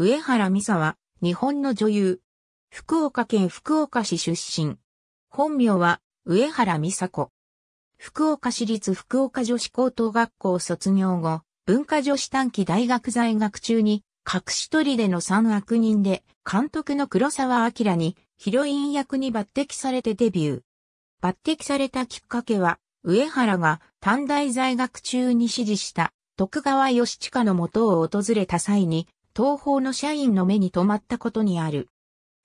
上原美沙は、日本の女優。福岡県福岡市出身。本名は、上原美沙子。福岡市立福岡女子高等学校卒業後、文化女子短期大学在学中に、隠し砦の三悪人で、監督の黒沢明に、ヒロイン役に抜擢されてデビュー。抜擢されたきっかけは、上原が短大在学中に指示した徳川義親の元を訪れた際に東方の社員の目に留まったことにある。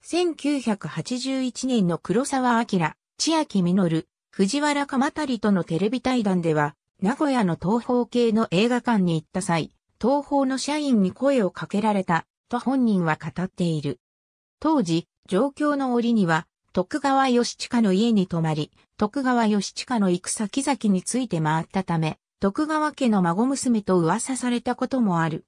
1981年の黒沢明、千秋実、藤原鎌足とのテレビ対談では、名古屋の東方系の映画館に行った際、東方の社員に声をかけられた、と本人は語っている。当時、状況の折には、徳川義親の家に泊まり、徳川義親の行く先々について回ったため、徳川家の孫娘と噂されたこともある。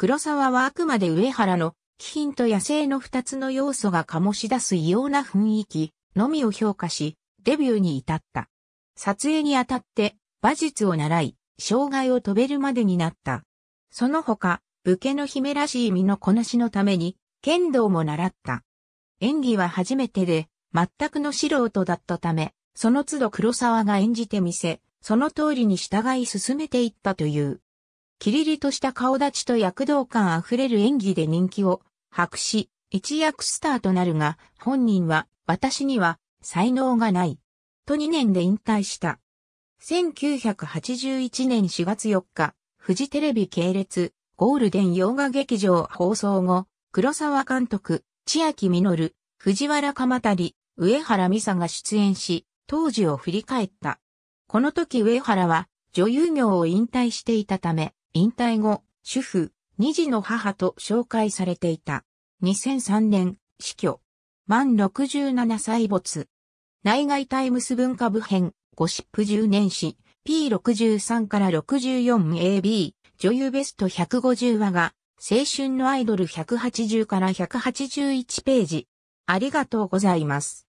黒沢はあくまで上原の気品と野生の二つの要素が醸し出す異様な雰囲気のみを評価し、デビューに至った。撮影にあたって馬術を習い、障害を飛べるまでになった。その他、武家の姫らしい身のこなしのために、剣道も習った。演技は初めてで、全くの素人だったため、その都度黒沢が演じてみせ、その通りに従い進めていったという。キリリとした顔立ちと躍動感あふれる演技で人気を博し、一躍スターとなるが、本人は、私には、才能がない。と2年で引退した。1981年4月4日、フジテレビ系列、ゴールデン洋画劇場放送後、黒沢監督、千秋実、藤原鎌足、上原美沙が出演し、当時を振り返った。この時上原は、女優業を引退していたため、引退後、主婦、二児の母と紹介されていた。2003年、死去。満67歳没。内外タイムス文化部編、ゴシップ10年史、P63 から 64AB、女優ベスト150話が、青春のアイドル180から181ページ。ありがとうございます。